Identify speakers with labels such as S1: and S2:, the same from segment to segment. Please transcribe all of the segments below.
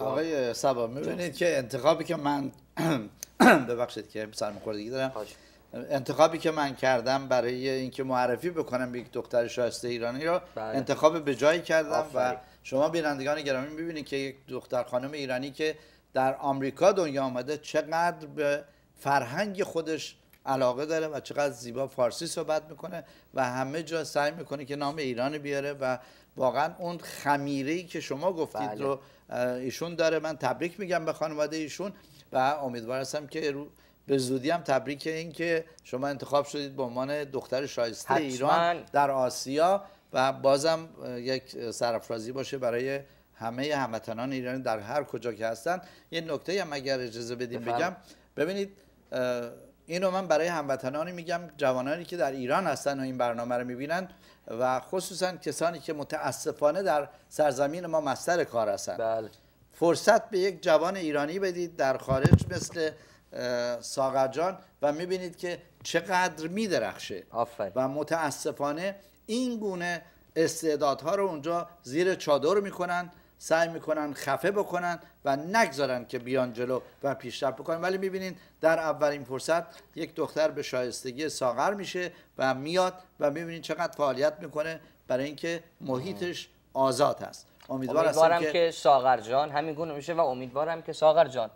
S1: آقای سبا میبینید که انتخابی که من ببخشید که سرمخوردگی دارم انتخابی که من کردم برای اینکه معرفی بکنم به یک دختر شایسته ایرانی را بله. انتخاب به جایی کردم و شما بینندگان گرامی میبینید که یک دختر خانم ایرانی که در آمریکا دنیا آمده چقدر به فرهنگ خودش علاقه داره و چقدر زیبا فارسی صحبت میکنه و همه جا سعی میکنه که نام ایران بیاره و واقعا اون خمیره که شما گفتید بله. رو ایشون داره من تبریک میگم به خانواده ایشون و امیدوار هستم که رو به زودی هم تبریک این که شما انتخاب شدید به عنوان دختر شایسته ایران در آسیا و بازم یک سرفرازی باشه برای همه هموطنان ایرانی در هر کجا که هستن یه نکته هم اگر اجازه بدیم بگم ببینید این رو من برای هموطنانی میگم جوانانی که در ایران هستن و این برنامه رو میبینن و خصوصا کسانی که متاسفانه در سرزمین ما مستر کار هستن بله. فرصت به یک جوان ایرانی بدید در خارج مثل ساغر جان و میبینید که چقدر میدرخشه و متاسفانه این گونه استعدادها رو اونجا زیر چادر میکنن سعی میکنن خفه بکنن و نگذارن که بیان جلو و پیشرفت بکنن ولی میبینین در اولین فرصت یک دختر به شایستگی ساغر میشه و میاد و میبینین چقدر فعالیت میکنه برای اینکه محیطش آزاد هست امیدوارم
S2: که, ساغر جان همین گونه میشه و امیدوارم که ساغر جان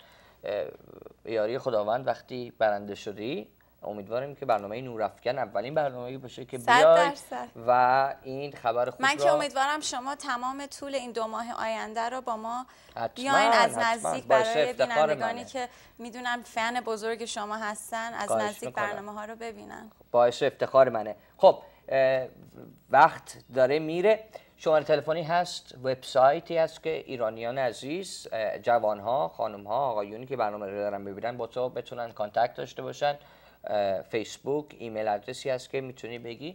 S2: یاری خداوند وقتی برنده شدی امیدواریم که برنامه نورافکن اولین برنامه باشه که بیاد و این خبر خوب من که
S3: امیدوارم شما تمام طول این دو ماه آینده رو با ما
S2: بیاین از نزدیک برای بینندگانی که
S3: میدونم فن بزرگ شما هستن از نزدیک برنامه ها رو ببینن
S2: باعث افتخار منه خب وقت داره میره شماره تلفنی هست وبسایتی هست که ایرانیان عزیز جوان ها خانم ها آقایونی که برنامه رو دارن ببینن با تو بتونن کانتکت داشته باشن فیسبوک ایمیل ادرسی هست که میتونی بگی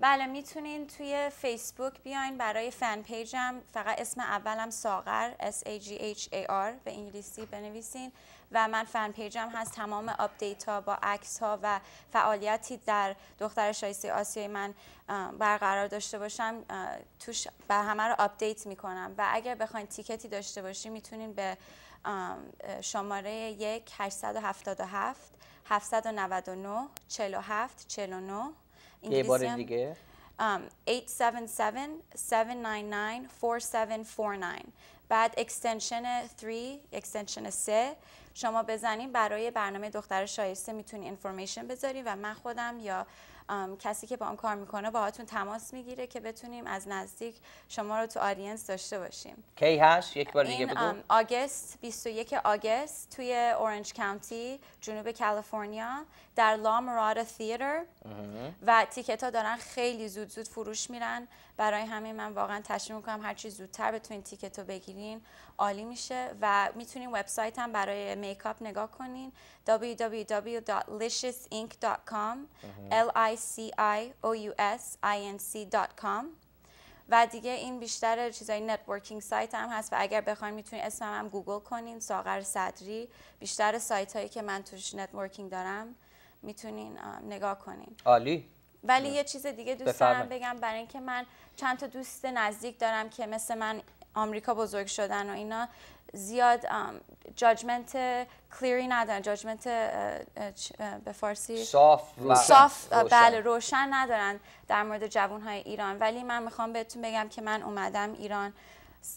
S3: بله میتونین توی فیسبوک بیاین برای فن پیجم فقط اسم اولم ساغر S A G H A R به انگلیسی بنویسین و من فن پیجم هست تمام آپدیت ها با عکس ها و فعالیتی در دختر شایسته آسیای من برقرار داشته باشم توش به همه رو آپدیت میکنم و اگر بخواین تیکتی داشته باشین میتونین به شماره 1877 799 47 49 یه بار دیگه 877-799-4749 بعد اکستنشن 3 اکستنشن 3 شما بزنین برای برنامه دختر شایسته میتونی انفورمیشن بذاری و من خودم یا کسی که با اون کار میکنه باهاتون تماس میگیره که بتونیم از نزدیک شما رو تو آدینس داشته باشیم
S2: کی هست یک بار دیگه بگو
S3: آگست 21 آگست توی اورنج کانتی جنوب کالیفرنیا در لامرادا تئاتر و تیکت ها دارن خیلی زود زود فروش میرن برای همین من واقعا تشویق میکنم هرچی زودتر بتونین تیکت رو بگیرین عالی میشه و میتونین وبسایت هم برای میکاپ نگاه کنین www.liciousinc.com l com و دیگه این بیشتر چیزای نتورکینگ سایت هم هست و اگر بخواین میتونین اسمم هم گوگل کنین ساغر صدری بیشتر سایت هایی که من توش نتورکینگ دارم میتونین نگاه کنین عالی ولی یه چیز دیگه دوست دارم بگم برای اینکه من چند تا دوست نزدیک دارم که مثل من آمریکا بزرگ شدن و اینا زیاد جاجمنت کلیری ندارن جاجمنت به فارسی صاف صاف بله روشن ندارن در مورد های ایران ولی من میخوام بهتون بگم که من اومدم ایران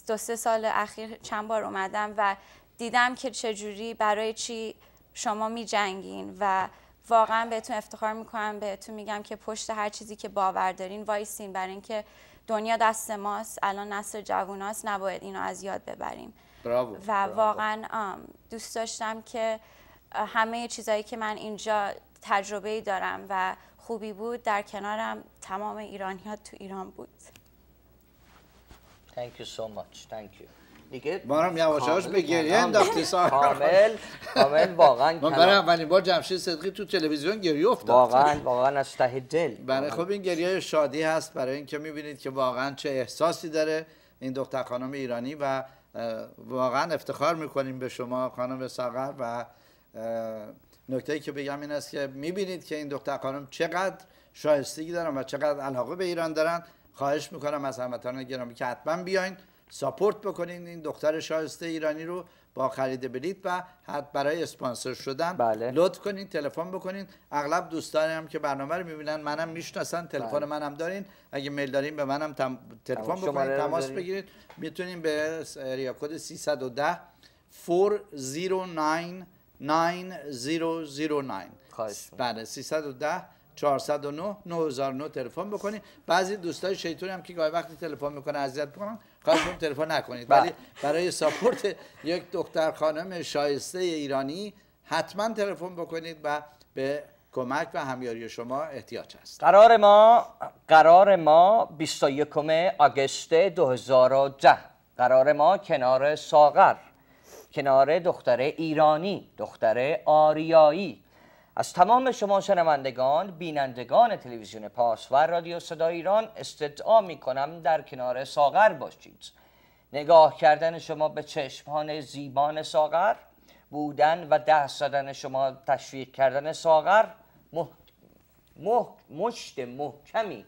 S3: دو سه سال اخیر چند بار اومدم و دیدم که چجوری برای چی شما می جنگین و واقعا بهتون افتخار میکنم بهتون میگم که پشت هر چیزی که باور دارین وایسین برای اینکه دنیا دست ماست الان نسل جووناست نباید اینو از یاد ببریم
S1: براو. و واقعا
S3: دوست داشتم که همه چیزایی که من اینجا تجربه دارم و خوبی بود در کنارم تمام ایرانی ها تو ایران بود
S2: Thank you so much. Thank you. دیگه هم هاش به گریه انداختی کامل کامل واقعا من برای
S1: اولین بار جمشید صدقی تو تلویزیون گریه افتاد واقعا واقعا از ته دل برای خب این گریه شادی هست برای اینکه میبینید که واقعا چه احساسی داره این دختر خانم ایرانی و واقعا افتخار میکنیم به شما خانم ساغر و نکته که بگم این است که میبینید که این دختر خانم چقدر شایستگی دارن و چقدر علاقه به ایران دارن خواهش میکنم از هموطنان گرامی که حتما بیاین ساپورت بکنین این دختر شایسته ایرانی رو با خرید بلیت و حد برای اسپانسر شدن بله. لطف کنین تلفن بکنین اغلب هم که برنامه رو میبینن منم میشناسن تلفن بله. منم دارین اگه میل دارین به منم تم... تلفن بکنین تماس بگیرید میتونین به ریا کد 310 409 9009 بله 310 409 9009 تلفن بکنید بعضی دوستای شیطون هم که گاهی وقتی تلفن میکنه اذیت میکنن خواهشون تلفن نکنید بله. ولی برای ساپورت یک دختر خانم شایسته ایرانی حتما تلفن بکنید و به کمک و همیاری شما احتیاج هست قرار ما قرار
S2: ما 21 آگوست 2010 قرار ما کنار ساغر کنار دختر ایرانی دختر آریایی از تمام شما شنوندگان بینندگان تلویزیون پاس و رادیو صدا ایران استدعا می کنم در کنار ساغر باشید نگاه کردن شما به چشمان زیبان ساغر بودن و دست زدن شما تشویق کردن ساغر مح... مح... مشت محکمی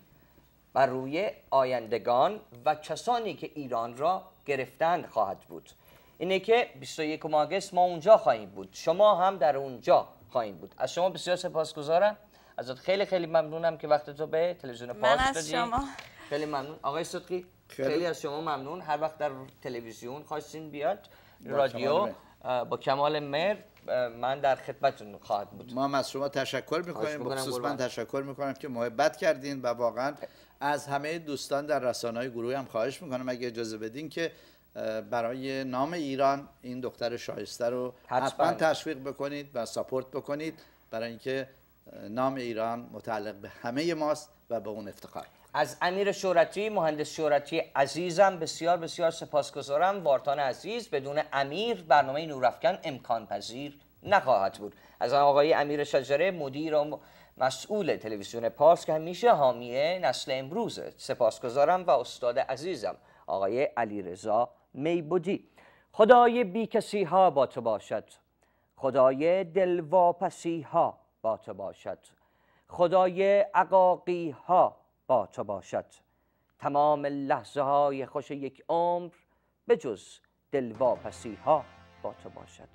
S2: بر روی آیندگان و کسانی که ایران را گرفتند خواهد بود اینه که 21 آگست ما اونجا خواهیم بود شما هم در اونجا خواهیم بود از شما بسیار سپاسگزارم ازت خیلی خیلی ممنونم که وقت تو به تلویزیون پاس دادی شما. خیلی ممنون آقای صدقی خیلی. از شما ممنون هر وقت در تلویزیون خواستین بیاد رادیو با کمال مر من در خدمتتون خواهد بود ما
S1: از شما تشکر میکنیم بخصوص من تشکر میکنم که محبت کردین و واقعا از همه دوستان در رسانه های گروهی هم خواهش میکنم اگه اجازه بدین که برای نام ایران این دختر شایسته رو حتما تشویق بکنید و ساپورت بکنید برای اینکه نام ایران متعلق به همه ماست و به اون افتخار
S2: از امیر شورتی مهندس شورتی عزیزم بسیار بسیار سپاسگزارم وارتان عزیز بدون امیر برنامه نورافکن امکان پذیر نخواهد بود از آقای امیر شجره مدیر و مسئول تلویزیون پاس که همیشه حامیه نسل امروزه سپاسگزارم و استاد عزیزم آقای علیرضا میبودی خدای بی کسی ها با تو باشد خدای دلواپسی ها با تو باشد خدای عقاقی ها با تو باشد تمام لحظه های خوش یک عمر به جز دلواپسی ها با تو باشد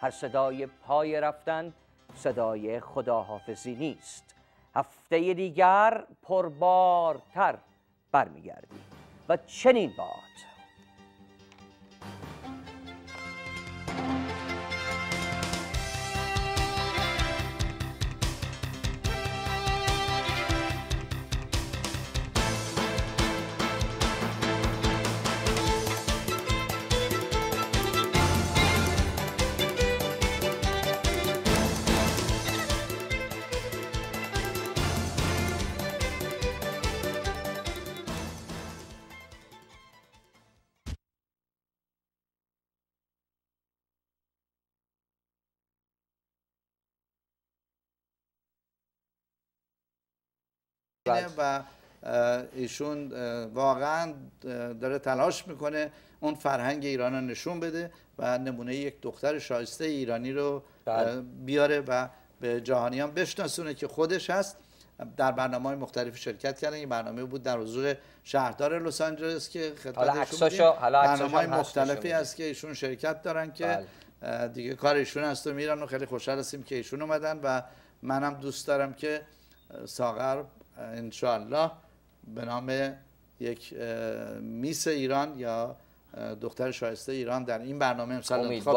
S2: هر صدای پای رفتن صدای خداحافظی نیست هفته دیگر پربارتر برمیگردی و چنین باد
S1: بله. و ایشون واقعا داره تلاش میکنه اون فرهنگ ایران رو نشون بده و نمونه یک دختر شایسته ایرانی رو بله. بیاره و به جهانیان بشناسونه که خودش هست در برنامه های مختلف شرکت کردن این برنامه بود در حضور شهردار لس آنجلس که خدمتشون برنامه های مختلفی هست که ایشون شرکت دارن که بله. دیگه کار ایشون هست و میرن و خیلی خوشحال هستیم که ایشون اومدن و منم دوست دارم که ساغر انشاءالله به نام یک میس ایران یا دختر شایسته ایران در این برنامه امسال انتخاب